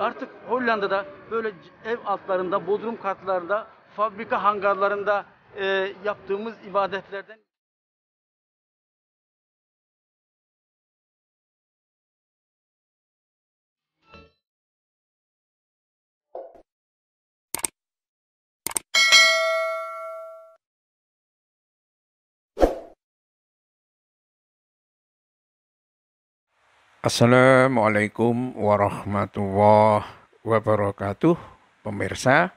Artık Hollanda'da böyle ev altlarında, bodrum katlarında, fabrika hangarlarında e, yaptığımız ibadetlerden Assalamualaikum warahmatullahi wabarakatuh. Pemirsa,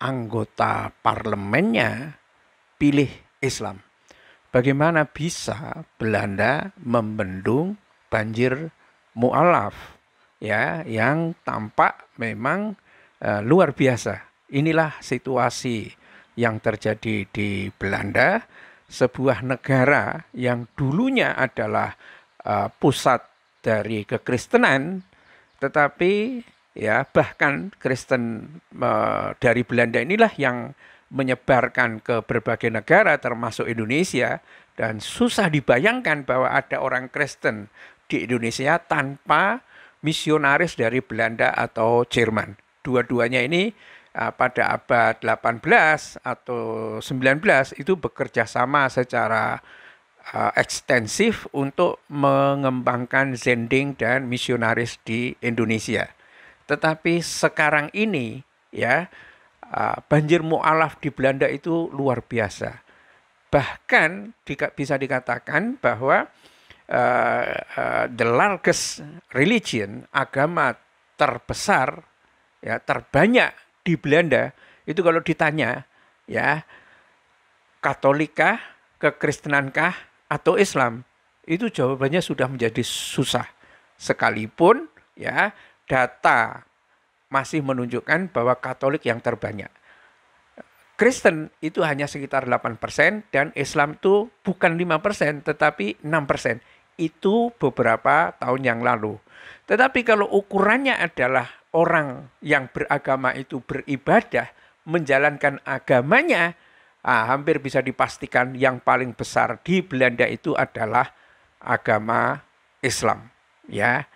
anggota parlemennya pilih Islam. Bagaimana bisa Belanda membendung banjir mualaf ya yang tampak memang e, luar biasa. Inilah situasi yang terjadi di Belanda, sebuah negara yang dulunya adalah e, pusat dari kekristenan tetapi ya bahkan Kristen e, dari Belanda inilah yang menyebarkan ke berbagai negara termasuk Indonesia dan susah dibayangkan bahwa ada orang Kristen di Indonesia tanpa misionaris dari Belanda atau Jerman. Dua-duanya ini pada abad 18 atau 19 itu bekerja sama secara Eh, ekstensif untuk mengembangkan zending dan misionaris di Indonesia. Tetapi sekarang ini ya uh, banjir mualaf di Belanda itu luar biasa. Bahkan di, bisa dikatakan bahwa uh, the largest religion agama terbesar ya terbanyak di Belanda itu kalau ditanya ya Katolika, kekristenankah, atau Islam itu jawabannya sudah menjadi susah sekalipun ya data masih menunjukkan bahwa Katolik yang terbanyak. Kristen itu hanya sekitar 8% dan Islam itu bukan 5% tetapi 6%. Itu beberapa tahun yang lalu. Tetapi kalau ukurannya adalah orang yang beragama itu beribadah, menjalankan agamanya, ah, hampir bisa dipastikan yang paling besar di Belanda itu adalah agama Islam. Ya,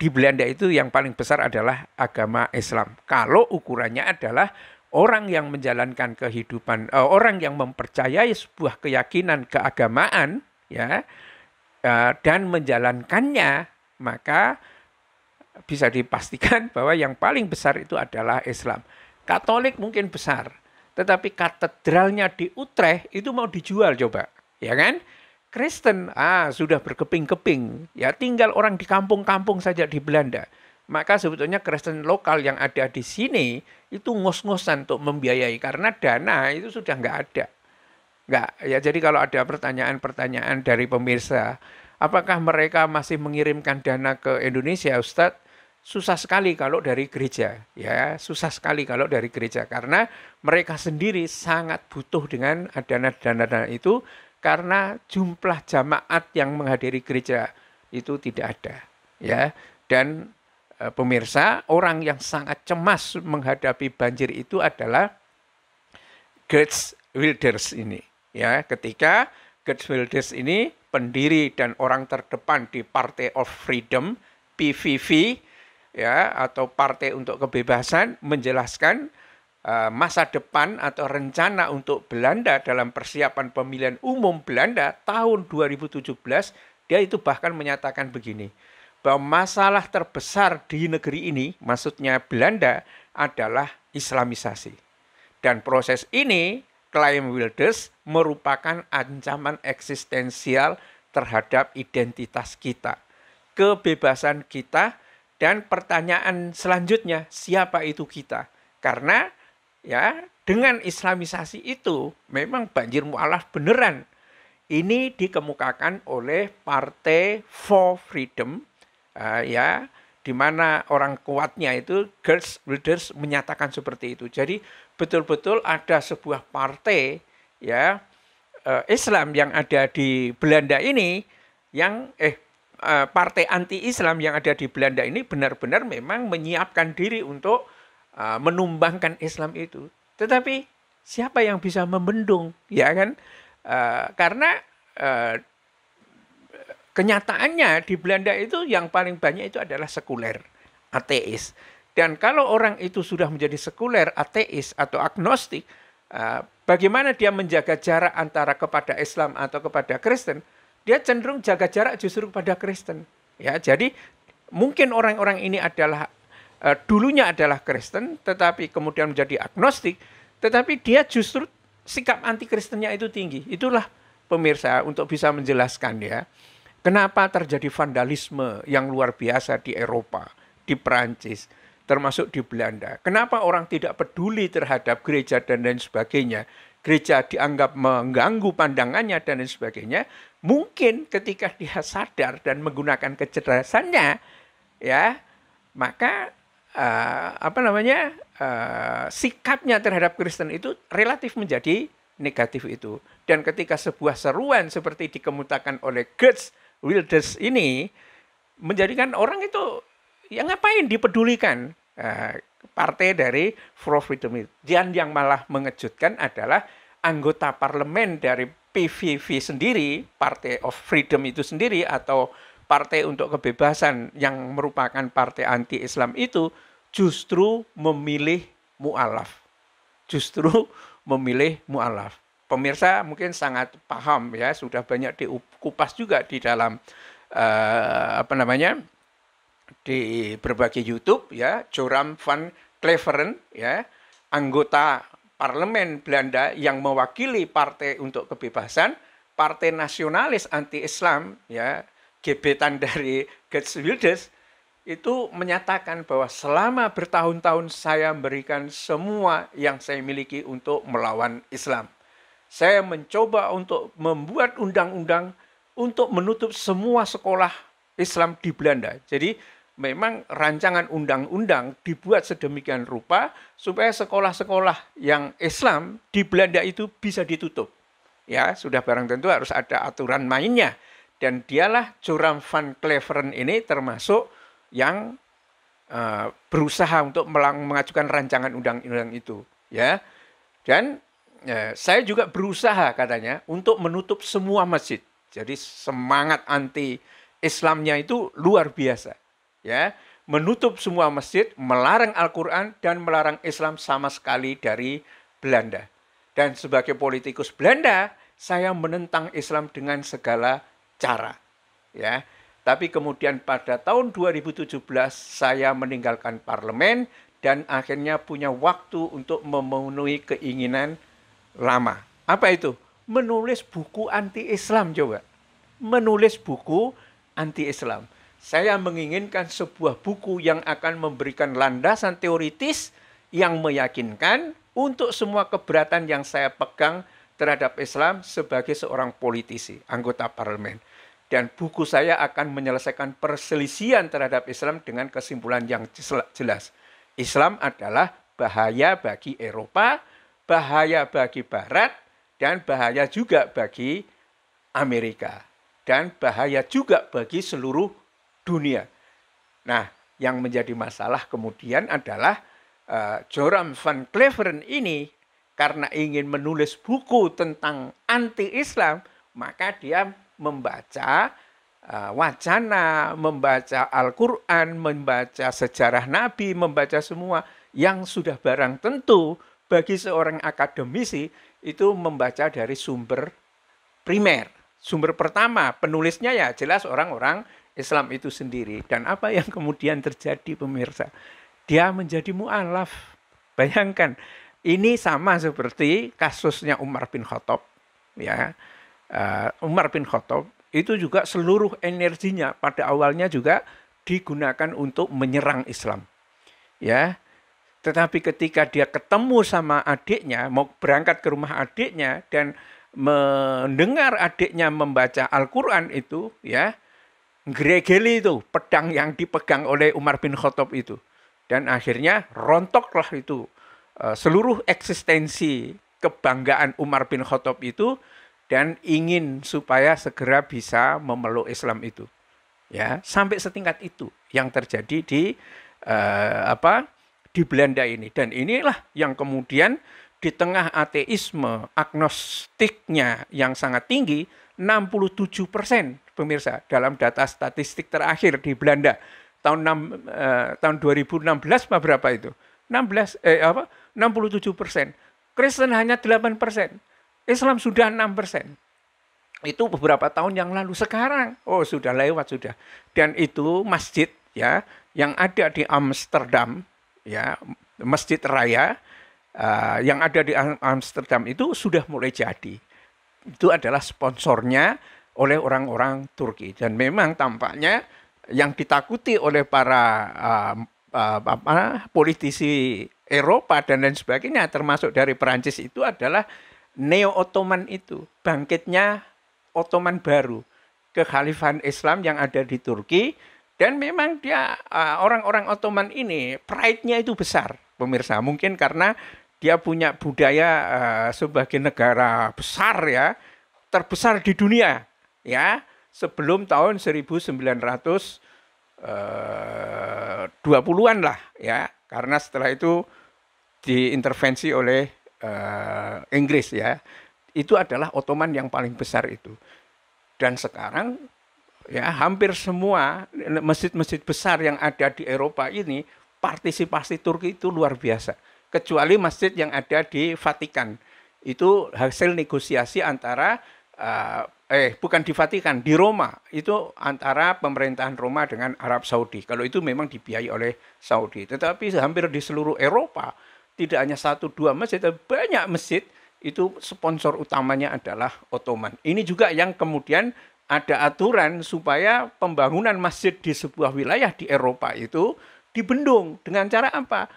di Belanda itu yang paling besar adalah agama Islam. Kalau ukurannya adalah orang yang menjalankan kehidupan, eh, orang yang mempercayai sebuah keyakinan keagamaan, ya, eh, dan menjalankannya, maka bisa dipastikan bahwa yang paling besar itu adalah Islam. Katolik mungkin besar, tetapi katedralnya di Utrecht itu mau dijual coba, ya kan? Kristen ah sudah berkeping-keping, ya tinggal orang di kampung-kampung saja di Belanda. Maka sebetulnya Kristen lokal yang ada di sini itu ngos-ngosan untuk membiayai karena dana itu sudah nggak ada. Nggak, ya jadi kalau ada pertanyaan-pertanyaan dari pemirsa, apakah mereka masih mengirimkan dana ke Indonesia Ustadz? susah sekali kalau dari gereja ya susah sekali kalau dari gereja karena mereka sendiri sangat butuh dengan adana dana dana itu karena jumlah jamaat yang menghadiri gereja itu tidak ada ya dan e, pemirsa orang yang sangat cemas menghadapi banjir itu adalah Gertz Wilders ini ya ketika Gertz Wilders ini pendiri dan orang terdepan di Partai of Freedom PVV ya atau Partai untuk Kebebasan menjelaskan uh, masa depan atau rencana untuk Belanda dalam persiapan pemilihan umum Belanda tahun 2017 dia itu bahkan menyatakan begini bahwa masalah terbesar di negeri ini maksudnya Belanda adalah islamisasi dan proses ini klaim Wilders merupakan ancaman eksistensial terhadap identitas kita kebebasan kita dan pertanyaan selanjutnya, siapa itu kita? Karena ya dengan islamisasi itu memang banjir mualaf beneran. Ini dikemukakan oleh Partai For Freedom uh, ya di mana orang kuatnya itu Girls Leaders menyatakan seperti itu. Jadi betul-betul ada sebuah partai ya eh, Islam yang ada di Belanda ini yang eh Eh, partai anti-Islam yang ada di Belanda ini benar-benar memang menyiapkan diri untuk eh, menumbangkan Islam itu. Tetapi siapa yang bisa membendung, ya kan? Eh, karena kenyataannya di Belanda itu yang paling banyak itu adalah sekuler, ateis. Dan kalau orang itu sudah menjadi sekuler, ateis atau agnostik, bagaimana dia menjaga jarak antara kepada Islam atau kepada Kristen? dia cenderung jaga jarak justru pada Kristen. Ya, jadi mungkin orang-orang ini adalah uh, dulunya adalah Kristen, tetapi kemudian menjadi agnostik, tetapi dia justru sikap anti Kristennya itu tinggi. Itulah pemirsa untuk bisa menjelaskan ya, kenapa terjadi vandalisme yang luar biasa di Eropa, di Perancis, termasuk di Belanda. Kenapa orang tidak peduli terhadap gereja dan lain sebagainya? gereja dianggap mengganggu pandangannya dan lain sebagainya, mungkin ketika dia sadar dan menggunakan kecerdasannya, ya maka uh, apa namanya uh, sikapnya terhadap Kristen itu relatif menjadi negatif itu. Dan ketika sebuah seruan seperti dikemutakan oleh Gertz Wilders ini menjadikan orang itu yang ngapain dipedulikan. Uh, partai dari Pro Freedom Dan yang malah mengejutkan adalah anggota parlemen dari PVV sendiri, Partai of Freedom itu sendiri atau Partai untuk Kebebasan yang merupakan partai anti-Islam itu justru memilih mualaf. Justru memilih mualaf. Pemirsa mungkin sangat paham ya, sudah banyak dikupas juga di dalam uh, apa namanya? di berbagai YouTube ya Joram van Cleveren ya anggota parlemen Belanda yang mewakili partai untuk kebebasan partai nasionalis anti Islam ya gebetan dari Gert Wilders itu menyatakan bahwa selama bertahun-tahun saya memberikan semua yang saya miliki untuk melawan Islam. Saya mencoba untuk membuat undang-undang untuk menutup semua sekolah Islam di Belanda. Jadi memang rancangan undang-undang dibuat sedemikian rupa supaya sekolah-sekolah yang Islam di Belanda itu bisa ditutup. Ya, sudah barang tentu harus ada aturan mainnya. Dan dialah Joram van Cleveren ini termasuk yang uh, berusaha untuk mengajukan rancangan undang-undang itu, ya. Dan uh, saya juga berusaha katanya untuk menutup semua masjid. Jadi semangat anti Islamnya itu luar biasa ya menutup semua masjid, melarang Al-Quran, dan melarang Islam sama sekali dari Belanda. Dan sebagai politikus Belanda, saya menentang Islam dengan segala cara. Ya, tapi kemudian pada tahun 2017 saya meninggalkan parlemen dan akhirnya punya waktu untuk memenuhi keinginan lama. Apa itu? Menulis buku anti-Islam coba. Menulis buku anti-Islam saya menginginkan sebuah buku yang akan memberikan landasan teoritis yang meyakinkan untuk semua keberatan yang saya pegang terhadap Islam sebagai seorang politisi, anggota parlemen. Dan buku saya akan menyelesaikan perselisihan terhadap Islam dengan kesimpulan yang jelas. Islam adalah bahaya bagi Eropa, bahaya bagi Barat, dan bahaya juga bagi Amerika. Dan bahaya juga bagi seluruh dunia. Nah, yang menjadi masalah kemudian adalah uh, Joram van Cleveren ini karena ingin menulis buku tentang anti-Islam, maka dia membaca uh, wacana, membaca Al-Quran, membaca sejarah Nabi, membaca semua yang sudah barang tentu bagi seorang akademisi itu membaca dari sumber primer. Sumber pertama, penulisnya ya jelas orang-orang Islam itu sendiri. Dan apa yang kemudian terjadi pemirsa? Dia menjadi mu'alaf. Bayangkan, ini sama seperti kasusnya Umar bin Khattab. Ya, uh, Umar bin Khattab itu juga seluruh energinya pada awalnya juga digunakan untuk menyerang Islam. Ya, tetapi ketika dia ketemu sama adiknya, mau berangkat ke rumah adiknya dan mendengar adiknya membaca Al-Qur'an itu, ya, gregeli itu pedang yang dipegang oleh Umar bin Khattab itu. Dan akhirnya rontoklah itu eh, seluruh eksistensi kebanggaan Umar bin Khattab itu dan ingin supaya segera bisa memeluk Islam itu. Ya, sampai setingkat itu yang terjadi di uh, apa? di Belanda ini. Dan inilah yang kemudian di tengah ateisme agnostiknya yang sangat tinggi 67 persen pemirsa dalam data statistik terakhir di Belanda tahun 6, eh, tahun 2016 apa berapa itu 16 eh apa 67 persen Kristen hanya 8 persen Islam sudah 6 persen itu beberapa tahun yang lalu sekarang oh sudah lewat sudah dan itu masjid ya yang ada di Amsterdam ya masjid raya uh, yang ada di Amsterdam itu sudah mulai jadi itu adalah sponsornya oleh orang-orang Turki dan memang tampaknya yang ditakuti oleh para uh, uh, apa, politisi Eropa dan lain sebagainya termasuk dari Perancis itu adalah neo Ottoman itu bangkitnya Ottoman baru ke kekhalifahan Islam yang ada di Turki dan memang dia uh, orang-orang uh, orang -orang Ottoman ini pride-nya itu besar pemirsa mungkin karena dia punya budaya eh, sebagai negara besar ya, terbesar di dunia ya, sebelum tahun 1920-an eh, lah ya, karena setelah itu diintervensi oleh uh, Inggris ya. Itu adalah Ottoman yang paling besar itu. Dan sekarang ya hampir semua masjid-masjid besar yang ada di Eropa ini partisipasi Turki itu luar biasa kecuali masjid yang ada di Vatikan. Itu hasil negosiasi antara eh, eh bukan di Vatikan, di Roma. Itu antara pemerintahan Roma dengan Arab Saudi. Kalau itu memang dibiayai oleh Saudi. Tetapi hampir di seluruh Eropa tidak hanya satu dua masjid, tapi banyak masjid itu sponsor utamanya adalah Ottoman. Ini juga yang kemudian ada aturan supaya pembangunan masjid di sebuah wilayah di Eropa itu dibendung dengan cara apa?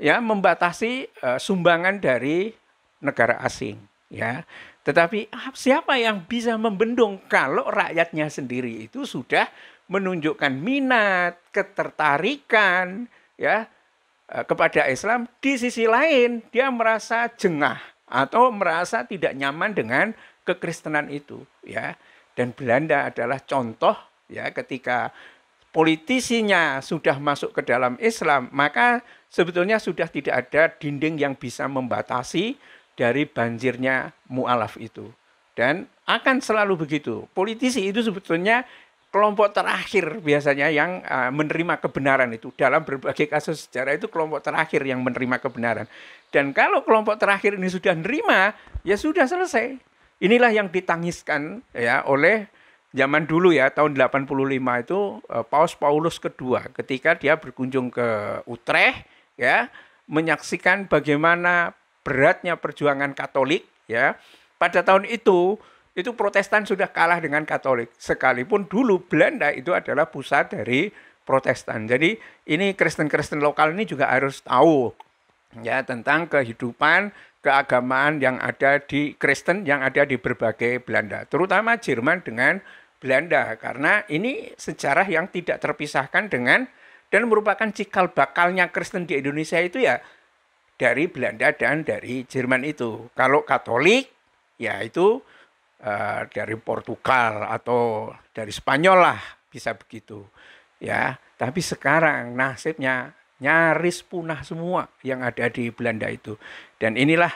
ya membatasi uh, sumbangan dari negara asing ya tetapi ah, siapa yang bisa membendung kalau rakyatnya sendiri itu sudah menunjukkan minat ketertarikan ya eh, kepada Islam di sisi lain dia merasa jengah atau merasa tidak nyaman dengan kekristenan itu ya dan Belanda adalah contoh ya ketika politisinya sudah masuk ke dalam Islam maka sebetulnya sudah tidak ada dinding yang bisa membatasi dari banjirnya mualaf itu. Dan akan selalu begitu. Politisi itu sebetulnya kelompok terakhir biasanya yang uh, menerima kebenaran itu. Dalam berbagai kasus sejarah itu kelompok terakhir yang menerima kebenaran. Dan kalau kelompok terakhir ini sudah menerima, ya sudah selesai. Inilah yang ditangiskan ya oleh zaman dulu ya tahun 85 itu eh, Paus Paulus kedua ketika dia berkunjung ke Utrecht ya menyaksikan bagaimana beratnya perjuangan Katolik ya pada tahun itu itu Protestan sudah kalah dengan Katolik sekalipun dulu Belanda itu adalah pusat dari Protestan jadi ini Kristen-Kristen lokal ini juga harus tahu ya tentang kehidupan keagamaan yang ada di Kristen yang ada di berbagai Belanda terutama Jerman dengan Belanda karena ini sejarah yang tidak terpisahkan dengan dan merupakan cikal bakalnya Kristen di Indonesia itu ya dari Belanda dan dari Jerman itu. Kalau Katolik ya itu uh, dari Portugal atau dari Spanyol lah bisa begitu. Ya, tapi sekarang nasibnya nyaris punah semua yang ada di Belanda itu. Dan inilah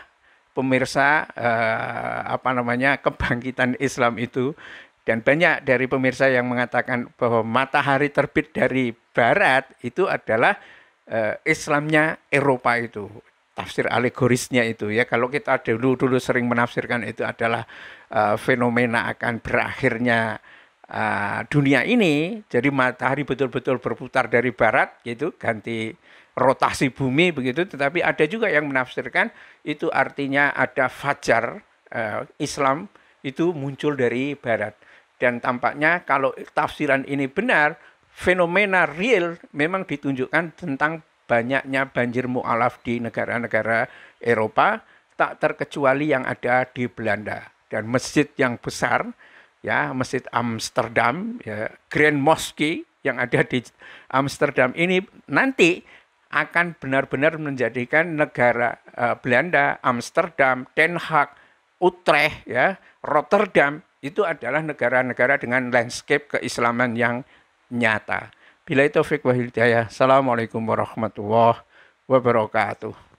pemirsa eh, apa namanya kebangkitan Islam itu dan banyak dari pemirsa yang mengatakan bahwa matahari terbit dari barat itu adalah uh, Islamnya Eropa itu tafsir alegorisnya itu ya kalau kita dulu dulu sering menafsirkan itu adalah uh, fenomena akan berakhirnya uh, dunia ini jadi matahari betul-betul berputar dari barat gitu ganti rotasi bumi begitu tetapi ada juga yang menafsirkan itu artinya ada fajar uh, Islam itu muncul dari barat dan tampaknya kalau tafsiran ini benar fenomena real memang ditunjukkan tentang banyaknya banjir mualaf di negara-negara Eropa tak terkecuali yang ada di Belanda dan masjid yang besar ya masjid Amsterdam ya Grand Mosque yang ada di Amsterdam ini nanti akan benar-benar menjadikan negara uh, Belanda Amsterdam Den Haag Utrecht ya Rotterdam itu adalah negara-negara dengan landscape keislaman yang nyata. Bila itu fiqh wal hidayah. Assalamualaikum warahmatullahi wabarakatuh.